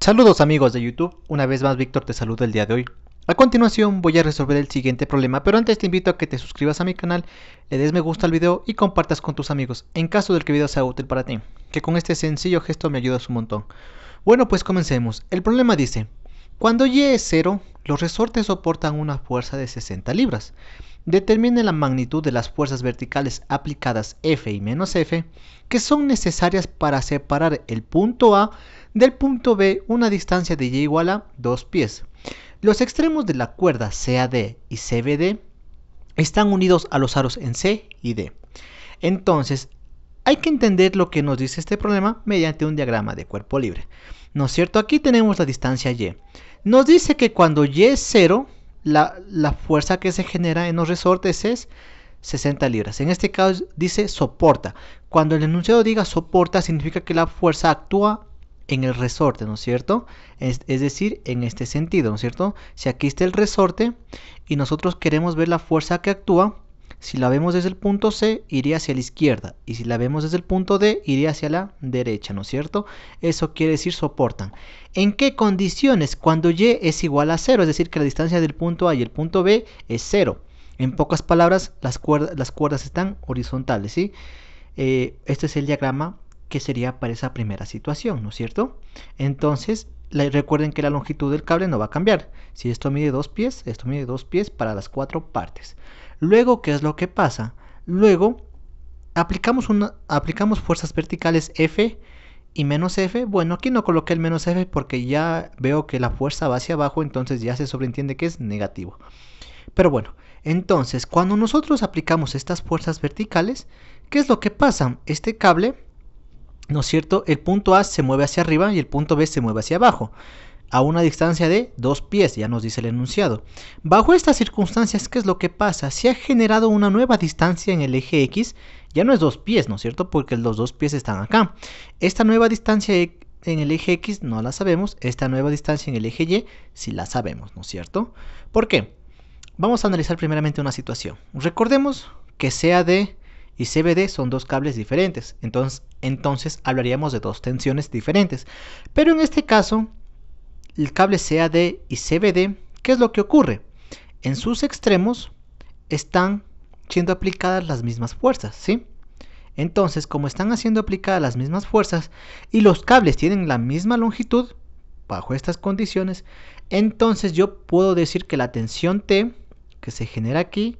Saludos amigos de YouTube, una vez más Víctor te saluda el día de hoy. A continuación voy a resolver el siguiente problema, pero antes te invito a que te suscribas a mi canal, le des me gusta al video y compartas con tus amigos, en caso del que el video sea útil para ti, que con este sencillo gesto me ayudas un montón. Bueno pues comencemos, el problema dice, cuando Y es cero, los resortes soportan una fuerza de 60 libras. Determine la magnitud de las fuerzas verticales aplicadas F y menos F que son necesarias para separar el punto A del punto B, una distancia de y igual a 2 pies. Los extremos de la cuerda CAD y CBD están unidos a los aros en C y D. Entonces, hay que entender lo que nos dice este problema mediante un diagrama de cuerpo libre. ¿No es cierto? Aquí tenemos la distancia Y. Nos dice que cuando Y es 0, la, la fuerza que se genera en los resortes es 60 libras. En este caso dice soporta. Cuando el enunciado diga soporta, significa que la fuerza actúa en el resorte, ¿no es cierto? Es, decir, en este sentido, ¿no es cierto? Si aquí está el resorte y nosotros queremos ver la fuerza que actúa, si la vemos desde el punto C, iría hacia la izquierda. Y si la vemos desde el punto D, iría hacia la derecha, ¿no es cierto? Eso quiere decir soportan. ¿En qué condiciones? Cuando Y es igual a cero, es decir, que la distancia del punto A y el punto B es cero. En pocas palabras, las cuerdas, están horizontales, ¿sí? Eh, este es el diagrama que sería para esa primera situación, ¿no es cierto? Entonces, recuerden que la longitud del cable no va a cambiar. Si esto mide dos pies, esto mide dos pies para las cuatro partes. Luego, ¿qué es lo que pasa? Luego, aplicamos, una, aplicamos fuerzas verticales F y menos F. Bueno, aquí no coloqué el menos F porque ya veo que la fuerza va hacia abajo, entonces ya se sobreentiende que es negativo. Pero bueno, entonces, cuando nosotros aplicamos estas fuerzas verticales, ¿qué es lo que pasa? Este cable ¿no es cierto? El punto A se mueve hacia arriba y el punto B se mueve hacia abajo, a una distancia de dos pies, ya nos dice el enunciado. Bajo estas circunstancias, ¿qué es lo que pasa? Se ha generado una nueva distancia en el eje X, ya no es dos pies, ¿no es cierto? Porque los dos pies están acá. Esta nueva distancia e, en el eje X no la sabemos, esta nueva distancia en el eje Y sí la sabemos, ¿no es cierto? ¿Por qué? Vamos a analizar primeramente una situación. Recordemos que sea de y CBD son dos cables diferentes. Entonces, entonces hablaríamos de dos tensiones diferentes. Pero en este caso, el cable CAD y CBD, ¿qué es lo que ocurre? En sus extremos están siendo aplicadas las mismas fuerzas, ¿sí? Entonces, como están siendo aplicadas las mismas fuerzas y los cables tienen la misma longitud, bajo estas condiciones, entonces yo puedo decir que la tensión T que se genera aquí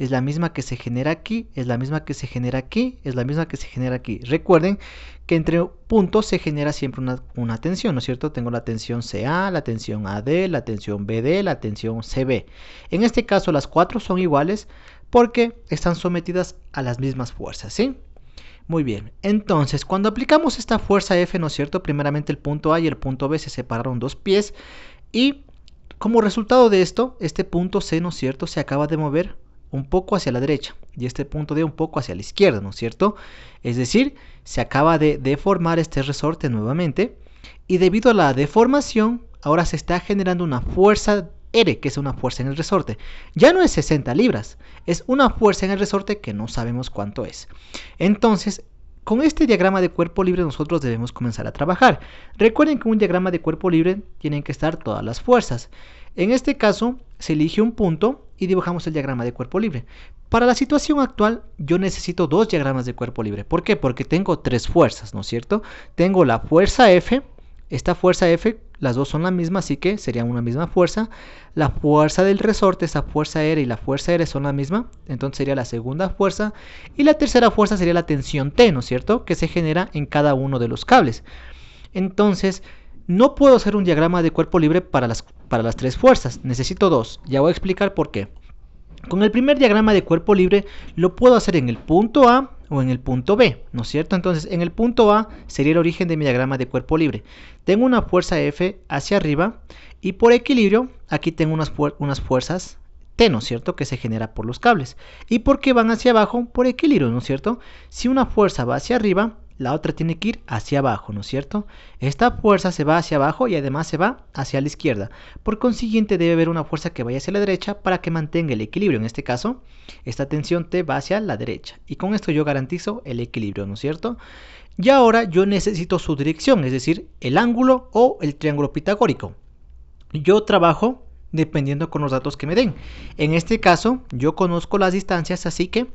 es la misma que se genera aquí, es la misma que se genera aquí, es la misma que se genera aquí. Recuerden que entre puntos se genera siempre una, tensión, ¿no es cierto? Tengo la tensión CA, la tensión AD, la tensión BD, la tensión CB. En este caso las cuatro son iguales porque están sometidas a las mismas fuerzas, ¿sí? Muy bien, entonces cuando aplicamos esta fuerza F, ¿no es cierto? Primeramente el punto A y el punto B se separaron dos pies y como resultado de esto, este punto C, ¿no es cierto?, se acaba de mover un poco hacia la derecha y este punto de un poco hacia la izquierda, ¿no es cierto? Es decir, se acaba de deformar este resorte nuevamente y debido a la deformación ahora se está generando una fuerza R, que es una fuerza en el resorte. Ya no es 60 libras, es una fuerza en el resorte que no sabemos cuánto es. Entonces, con este diagrama de cuerpo libre nosotros debemos comenzar a trabajar. Recuerden que un diagrama de cuerpo libre tienen que estar todas las fuerzas. En este caso, se elige un punto y dibujamos el diagrama de cuerpo libre. Para la situación actual, yo necesito dos diagramas de cuerpo libre. ¿Por qué? Porque tengo tres fuerzas, ¿no es cierto? Tengo la fuerza F, esta fuerza F, las dos son la misma, así que sería una misma fuerza. La fuerza del resorte, esa fuerza R y la fuerza R son la misma, entonces sería la segunda fuerza. Y la tercera fuerza sería la tensión T, ¿no es cierto? Que se genera en cada uno de los cables. Entonces, no puedo hacer un diagrama de cuerpo libre para las, para las tres fuerzas, necesito dos, ya voy a explicar por qué. Con el primer diagrama de cuerpo libre lo puedo hacer en el punto A o en el punto B, ¿no es cierto? Entonces en el punto A sería el origen de mi diagrama de cuerpo libre. Tengo una fuerza F hacia arriba y por equilibrio aquí tengo unas, unas fuerzas T, ¿no es cierto?, que se genera por los cables. ¿Y por qué van hacia abajo? Por equilibrio, ¿no es cierto? Si una fuerza va hacia arriba, la otra tiene que ir hacia abajo, ¿no es cierto? Esta fuerza se va hacia abajo y además se va hacia la izquierda. Por consiguiente debe haber una fuerza que vaya hacia la derecha para que mantenga el equilibrio. En este caso, esta tensión T va hacia la derecha. Y con esto yo garantizo el equilibrio, ¿no es cierto? Y ahora yo necesito su dirección, es decir, el ángulo o el triángulo pitagórico. Yo trabajo dependiendo con los datos que me den. En este caso, yo conozco las distancias, así que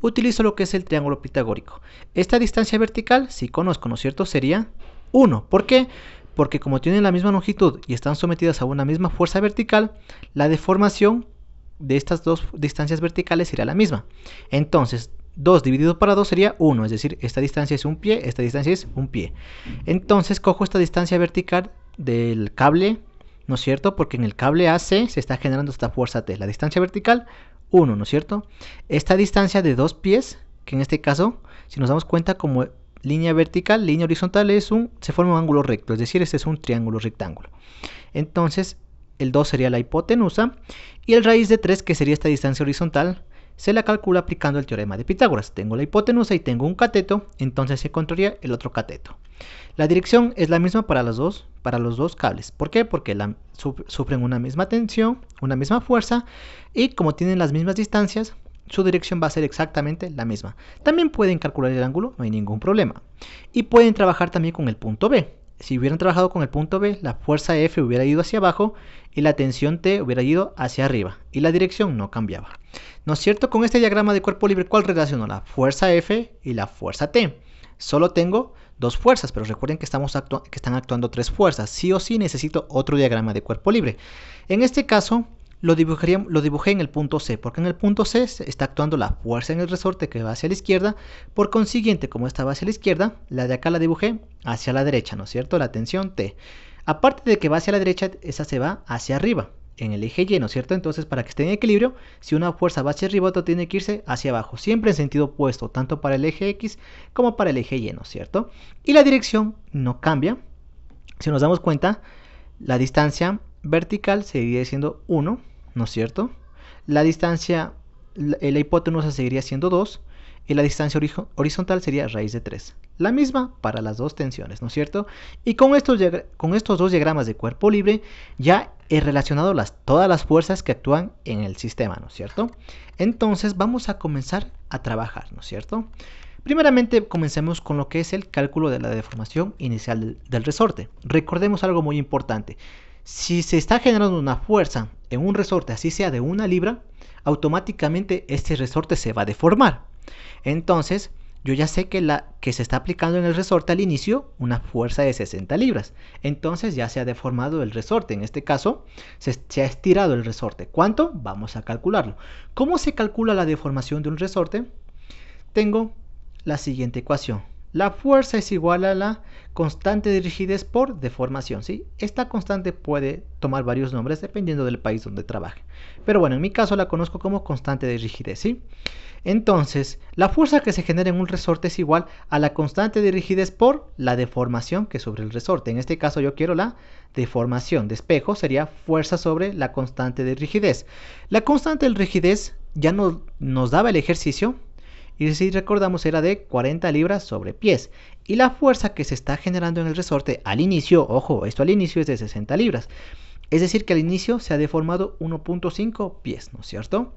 utilizo lo que es el triángulo pitagórico. Esta distancia vertical, si conozco, ¿no es cierto?, sería 1. ¿Por qué? Porque como tienen la misma longitud y están sometidas a una misma fuerza vertical, la deformación de estas dos distancias verticales será la misma. Entonces, 2 dividido para 2 sería 1, es decir, esta distancia es un pie, esta distancia es un pie. Entonces, cojo esta distancia vertical del cable ¿no es cierto? Porque en el cable AC se está generando esta fuerza T, la distancia vertical 1, ¿no es cierto? Esta distancia de dos pies, que en este caso, si nos damos cuenta como línea vertical, línea horizontal, es un, se forma un ángulo recto, es decir, este es un triángulo rectángulo. Entonces, el 2 sería la hipotenusa y el raíz de 3, que sería esta distancia horizontal, se la calcula aplicando el teorema de Pitágoras. Tengo la hipotenusa y tengo un cateto, entonces se encontraría el otro cateto. La dirección es la misma para, las dos, para los dos cables. ¿Por qué? Porque sufren una misma tensión, una misma fuerza y como tienen las mismas distancias, su dirección va a ser exactamente la misma. También pueden calcular el ángulo, no hay ningún problema. Y pueden trabajar también con el punto B. Si hubieran trabajado con el punto B, la fuerza F hubiera ido hacia abajo y la tensión T hubiera ido hacia arriba y la dirección no cambiaba. ¿No es cierto? Con este diagrama de cuerpo libre, ¿cuál relaciono la fuerza F y la fuerza T? Solo tengo dos fuerzas, pero recuerden que, estamos que están actuando tres fuerzas. Sí o sí necesito otro diagrama de cuerpo libre. En este caso, lo, lo dibujé en el punto C, porque en el punto C está actuando la fuerza en el resorte que va hacia la izquierda, por consiguiente, como esta va hacia la izquierda, la de acá la dibujé hacia la derecha, ¿no es cierto? La tensión T. Aparte de que va hacia la derecha, esa se va hacia arriba en el eje lleno, ¿cierto? Entonces, para que esté en equilibrio, si una fuerza va hacia arriba, otra tiene que irse hacia abajo, siempre en sentido opuesto, tanto para el eje X como para el eje lleno, ¿cierto? Y la dirección no cambia. Si nos damos cuenta, la distancia vertical seguiría siendo 1, ¿no es cierto? La distancia, la hipotenusa seguiría siendo 2 y la distancia horizontal sería raíz de 3. La misma para las dos tensiones, ¿no es cierto? Y con estos, con estos dos diagramas de cuerpo libre ya he relacionado todas las fuerzas que actúan en el sistema, ¿no es cierto? Entonces vamos a comenzar a trabajar, ¿no es cierto? Primeramente comencemos con lo que es el cálculo de la deformación inicial del, del resorte. Recordemos algo muy importante. Si se está generando una fuerza en un resorte, así sea de una libra, automáticamente este resorte se va a deformar. Entonces, yo ya sé que la que se está aplicando en el resorte al inicio una fuerza de 60 libras. Entonces ya se ha deformado el resorte. En este caso, se, se, ha estirado el resorte. ¿Cuánto? Vamos a calcularlo. ¿Cómo se calcula la deformación de un resorte? Tengo la siguiente ecuación. La fuerza es igual a la constante de rigidez por deformación, ¿sí? Esta constante puede tomar varios nombres dependiendo del país donde trabaje. Pero bueno, en mi caso la conozco como constante de rigidez, ¿sí? Entonces, la fuerza que se genera en un resorte es igual a la constante de rigidez por la deformación que sobre el resorte. En este caso yo quiero la deformación de espejo, sería fuerza sobre la constante de rigidez. La constante de rigidez ya no, nos daba el ejercicio y si recordamos era de 40 libras sobre pies. Y la fuerza que se está generando en el resorte al inicio, ojo, esto al inicio es de 60 libras. Es decir, que al inicio se ha deformado 1.5 pies, ¿no es cierto?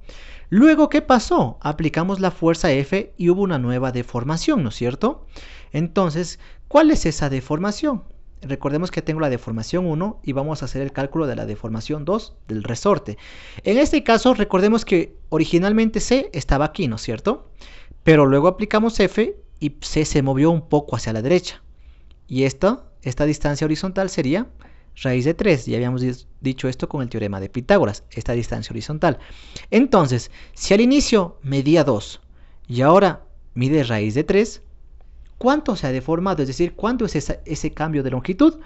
Luego, ¿qué pasó? Aplicamos la fuerza F y hubo una nueva deformación, ¿no es cierto? Entonces, ¿cuál es esa deformación? Recordemos que tengo la deformación 1 y vamos a hacer el cálculo de la deformación 2 del resorte. En este caso, recordemos que originalmente C estaba aquí, ¿no es cierto? Pero luego aplicamos F y C se movió un poco hacia la derecha. Y esta, esta distancia horizontal sería raíz de 3. Ya habíamos dicho esto con el teorema de Pitágoras, esta distancia horizontal. Entonces, si al inicio medía 2 y ahora mide raíz de 3, ¿cuánto se ha deformado? Es decir, ¿cuánto es ese cambio de longitud?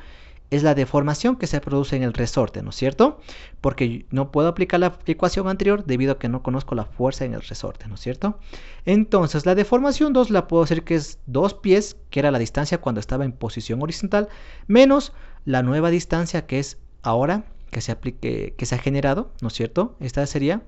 es la deformación que se produce en el resorte, ¿no es cierto? Porque no puedo aplicar la ecuación anterior debido a que no conozco la fuerza en el resorte, ¿no es cierto? Entonces, la deformación 2 la puedo hacer que es 2 pies, que era la distancia cuando estaba en posición horizontal, menos la nueva distancia que es ahora que se, aplique, que se ha generado, ¿no es cierto? Esta sería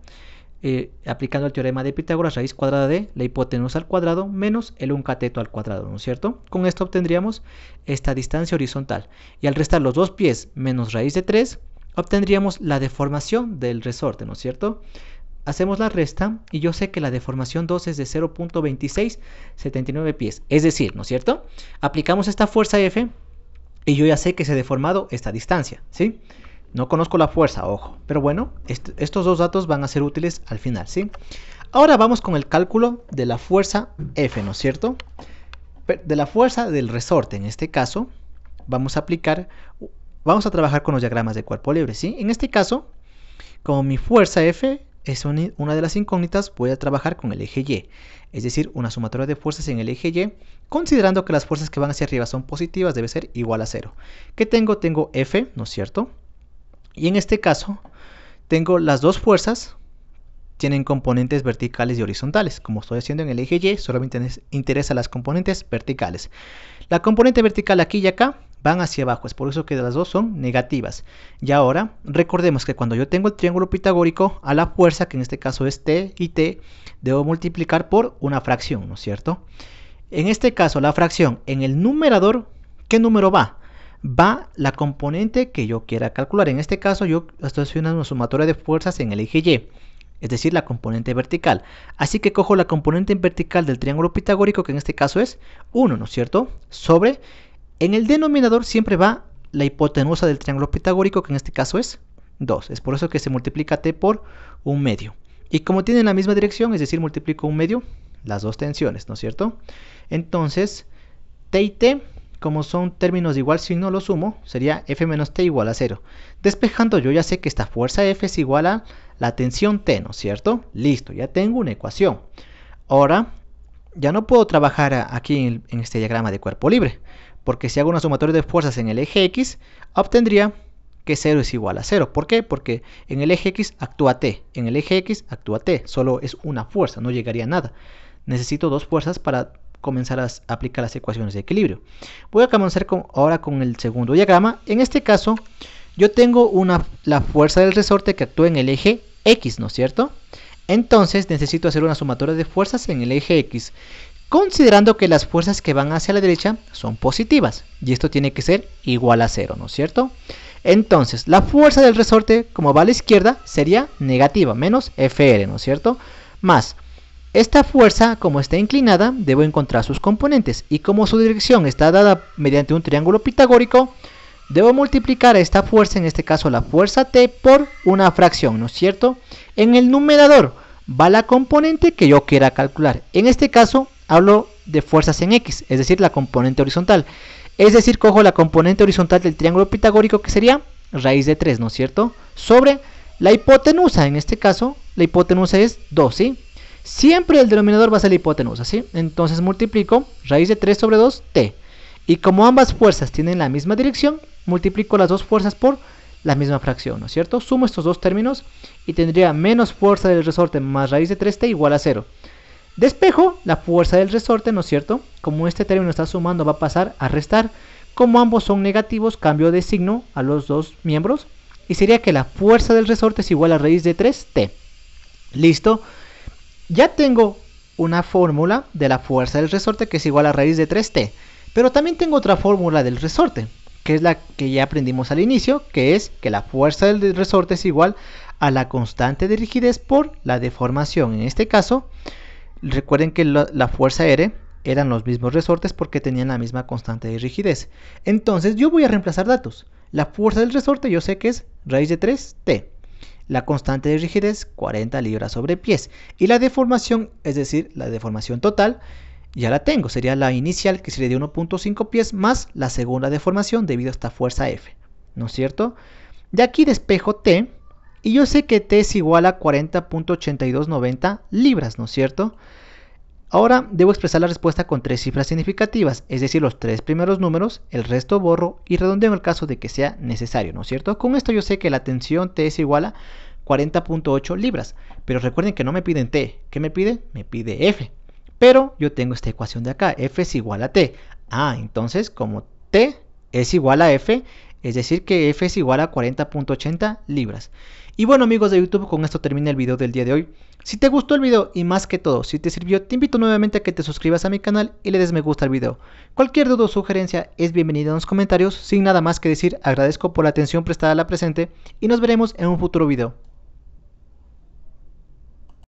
eh, aplicando el teorema de Pitágoras, raíz cuadrada de la hipotenusa al cuadrado menos el un cateto al cuadrado, ¿no es cierto? Con esto obtendríamos esta distancia horizontal. Y al restar los dos pies menos raíz de 3, obtendríamos la deformación del resorte, ¿no es cierto? Hacemos la resta y yo sé que la deformación 2 es de 0.2679 pies, es decir, ¿no es cierto? Aplicamos esta fuerza F y yo ya sé que se ha deformado esta distancia, ¿sí? No conozco la fuerza, ojo. Pero bueno, estos dos datos van a ser útiles al final, ¿sí? Ahora vamos con el cálculo de la fuerza F, ¿no es cierto? De la fuerza del resorte, en este caso, vamos a aplicar, vamos a trabajar con los diagramas de cuerpo libre, ¿sí? En este caso, como mi fuerza F es una de las incógnitas, voy a trabajar con el eje Y, es decir, una sumatoria de fuerzas en el eje Y, considerando que las fuerzas que van hacia arriba son positivas, debe ser igual a cero. ¿Qué tengo? Tengo F, ¿no es cierto?, y en este caso tengo las dos fuerzas, tienen componentes verticales y horizontales. Como estoy haciendo en el eje Y, solamente interesa las componentes verticales. La componente vertical aquí y acá van hacia abajo, es por eso que las dos son negativas. Y ahora, recordemos que cuando yo tengo el triángulo pitagórico, a la fuerza, que en este caso es T y T, debo multiplicar por una fracción, ¿no es cierto? En este caso, la fracción en el numerador, ¿qué número va? va la componente que yo quiera calcular. En este caso yo estoy haciendo una sumatoria de fuerzas en el eje Y, es decir, la componente vertical. Así que cojo la componente vertical del triángulo pitagórico, que en este caso es 1, ¿no es cierto? Sobre, en el denominador siempre va la hipotenusa del triángulo pitagórico, que en este caso es 2. Es por eso que se multiplica t por un medio. Y como tienen la misma dirección, es decir, multiplico un medio, las dos tensiones, ¿no es cierto? Entonces, t y t como son términos de igual no lo sumo, sería F menos T igual a 0. Despejando yo ya sé que esta fuerza F es igual a la tensión T, ¿no es cierto? Listo, ya tengo una ecuación. Ahora, ya no puedo trabajar aquí en, este diagrama de cuerpo libre, porque si hago una sumatoria de fuerzas en el eje X, obtendría que 0 es igual a 0. ¿Por qué? Porque en el eje X actúa T, en el eje X actúa T, solo es una fuerza, no llegaría a nada. Necesito dos fuerzas para comenzar a aplicar las ecuaciones de equilibrio. Voy a comenzar ahora con el segundo diagrama. En este caso, yo tengo una, la fuerza del resorte que actúa en el eje X, ¿no es cierto? Entonces necesito hacer una sumatoria de fuerzas en el eje X, considerando que las fuerzas que van hacia la derecha son positivas, y esto tiene que ser igual a cero, ¿no es cierto? Entonces, la fuerza del resorte, como va a la izquierda, sería negativa, menos FR, ¿no es cierto? Más esta fuerza, como está inclinada, debo encontrar sus componentes y como su dirección está dada mediante un triángulo pitagórico, debo multiplicar esta fuerza, en este caso la fuerza T, por una fracción, ¿no es cierto? En el numerador va la componente que yo quiera calcular. En este caso hablo de fuerzas en X, es decir, la componente horizontal. Es decir, cojo la componente horizontal del triángulo pitagórico que sería raíz de 3, ¿no es cierto? Sobre la hipotenusa, en este caso, la hipotenusa es 2, ¿sí? Siempre el denominador va a ser la hipotenusa, ¿sí? Entonces multiplico raíz de 3 sobre 2, t. Y como ambas fuerzas tienen la misma dirección, multiplico las dos fuerzas por la misma fracción, ¿no es cierto? Sumo estos dos términos y tendría menos fuerza del resorte más raíz de 3t igual a 0. Despejo la fuerza del resorte, ¿no es cierto? Como este término está sumando va a pasar a restar. Como ambos son negativos, cambio de signo a los dos miembros. Y sería que la fuerza del resorte es igual a raíz de 3t. Listo. Ya tengo una fórmula de la fuerza del resorte que es igual a raíz de 3t. Pero también tengo otra fórmula del resorte, que es la que ya aprendimos al inicio, que es que la fuerza del resorte es igual a la constante de rigidez por la deformación. En este caso, recuerden que la, fuerza R eran los mismos resortes porque tenían la misma constante de rigidez. Entonces yo voy a reemplazar datos. La fuerza del resorte yo sé que es raíz de 3t. La constante de rigidez, 40 libras sobre pies. Y la deformación, es decir, la deformación total, ya la tengo. Sería la inicial que sería de 1.5 pies más la segunda deformación debido a esta fuerza F. ¿No es cierto? De aquí despejo T. Y yo sé que T es igual a 40.8290 libras, ¿no es cierto? Ahora debo expresar la respuesta con tres cifras significativas, es decir, los tres primeros números, el resto borro y redondeo en el caso de que sea necesario, ¿no es cierto? Con esto yo sé que la tensión T es igual a 40.8 libras, pero recuerden que no me piden T, ¿qué me pide? Me pide F. Pero yo tengo esta ecuación de acá, F es igual a T. Ah, entonces como T es igual a F, es decir que F es igual a 40.80 libras. Y bueno amigos de YouTube, con esto termina el video del día de hoy. Si te gustó el video y más que todo, si te sirvió, te invito nuevamente a que te suscribas a mi canal y le des me gusta al video. Cualquier duda o sugerencia es bienvenida en los comentarios. Sin nada más que decir, agradezco por la atención prestada a la presente y nos veremos en un futuro video.